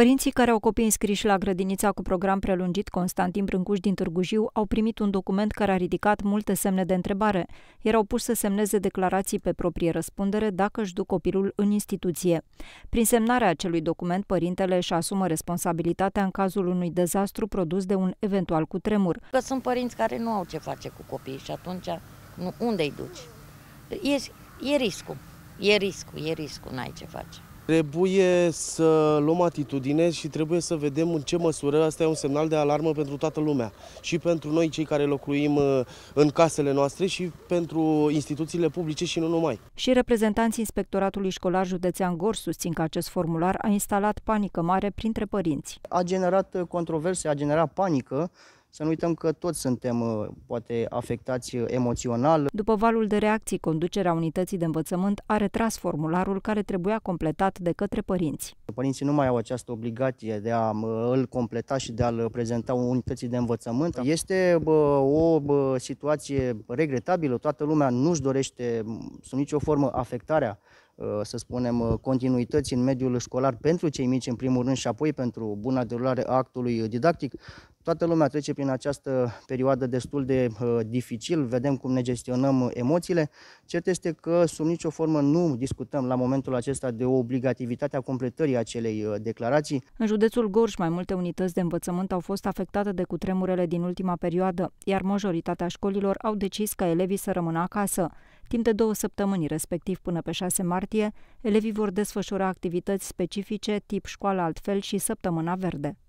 Părinții care au copii înscriși la grădinița cu program prelungit Constantin Brâncuș din Târgu Jiu au primit un document care a ridicat multe semne de întrebare. Erau puși să semneze declarații pe proprie răspundere dacă își duc copilul în instituție. Prin semnarea acelui document, părintele își asumă responsabilitatea în cazul unui dezastru produs de un eventual cutremur. Că sunt părinți care nu au ce face cu copiii și atunci nu, unde îi duci? E, e riscul, e riscul, e riscul, n-ai ce face. Trebuie să luăm atitudine și trebuie să vedem în ce măsură asta e un semnal de alarmă pentru toată lumea. Și pentru noi cei care locuim uh, în casele noastre și pentru instituțiile publice și nu numai. Și reprezentanții Inspectoratului Școlar Județean Gor susțin că acest formular a instalat panică mare printre părinți. A generat uh, controverse, a generat panică să nu uităm că toți suntem uh, poate afectați uh, emoțional. După valul de reacții, conducerea unității de învățământ a retras formularul care trebuia completat de către părinți. Părinții nu mai au această obligație de a uh, îl completa și de a-l prezenta unității de învățământ. Este o situație regretabilă, toată lumea nu-și dorește sub nicio formă afectarea să spunem, continuități în mediul școlar pentru cei mici în primul rând și apoi pentru buna derulare a actului didactic, Toată lumea trece prin această perioadă destul de uh, dificil, vedem cum ne gestionăm emoțiile. Cert este că sub nicio formă nu discutăm la momentul acesta de obligativitatea completării acelei uh, declarații. În județul Gorj, mai multe unități de învățământ au fost afectate de cutremurele din ultima perioadă, iar majoritatea școlilor au decis ca elevii să rămână acasă. Timp de două săptămâni, respectiv până pe 6 martie, elevii vor desfășura activități specifice tip școală altfel și săptămâna verde.